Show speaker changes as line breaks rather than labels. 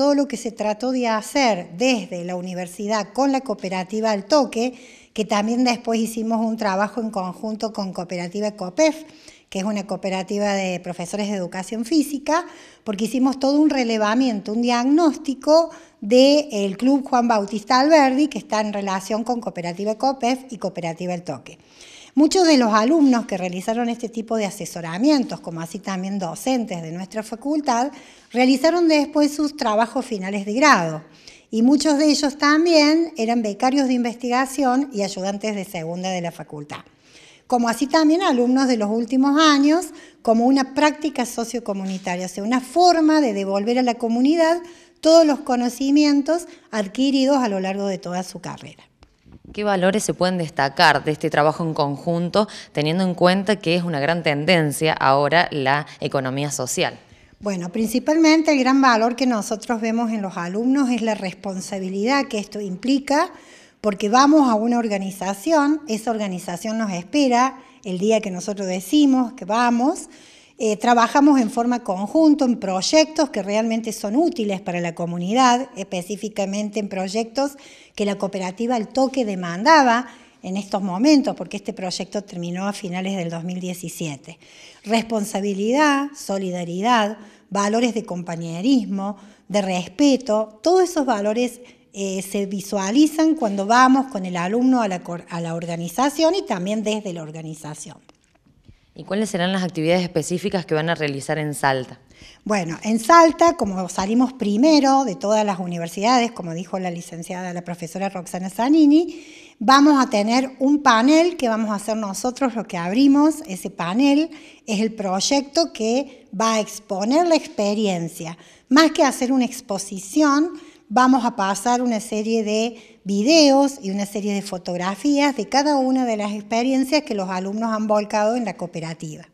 todo lo que se trató de hacer desde la universidad con la cooperativa El Toque, que también después hicimos un trabajo en conjunto con Cooperativa COPEF, que es una cooperativa de profesores de educación física, porque hicimos todo un relevamiento, un diagnóstico del Club Juan Bautista Alberdi, que está en relación con Cooperativa COPEF y Cooperativa El Toque. Muchos de los alumnos que realizaron este tipo de asesoramientos, como así también docentes de nuestra facultad, realizaron después sus trabajos finales de grado y muchos de ellos también eran becarios de investigación y ayudantes de segunda de la facultad como así también alumnos de los últimos años, como una práctica sociocomunitaria, o sea, una forma de devolver a la comunidad todos los conocimientos adquiridos a lo largo de toda su carrera.
¿Qué valores se pueden destacar de este trabajo en conjunto, teniendo en cuenta que es una gran tendencia ahora la economía social?
Bueno, principalmente el gran valor que nosotros vemos en los alumnos es la responsabilidad que esto implica, porque vamos a una organización, esa organización nos espera el día que nosotros decimos que vamos, eh, trabajamos en forma conjunta en proyectos que realmente son útiles para la comunidad, específicamente en proyectos que la cooperativa El toque demandaba en estos momentos, porque este proyecto terminó a finales del 2017. Responsabilidad, solidaridad, valores de compañerismo, de respeto, todos esos valores eh, se visualizan cuando vamos con el alumno a la organización y también desde la organización.
¿Y cuáles serán las actividades específicas que van
a realizar en Salta? Bueno, en Salta, como salimos primero de todas las universidades, como dijo la licenciada, la profesora Roxana Zanini, vamos a tener un panel que vamos a hacer nosotros lo que abrimos. Ese panel es el proyecto que va a exponer la experiencia. Más que hacer una exposición, vamos a pasar una serie de videos y una serie de fotografías de cada una de las experiencias que los alumnos han volcado en la cooperativa.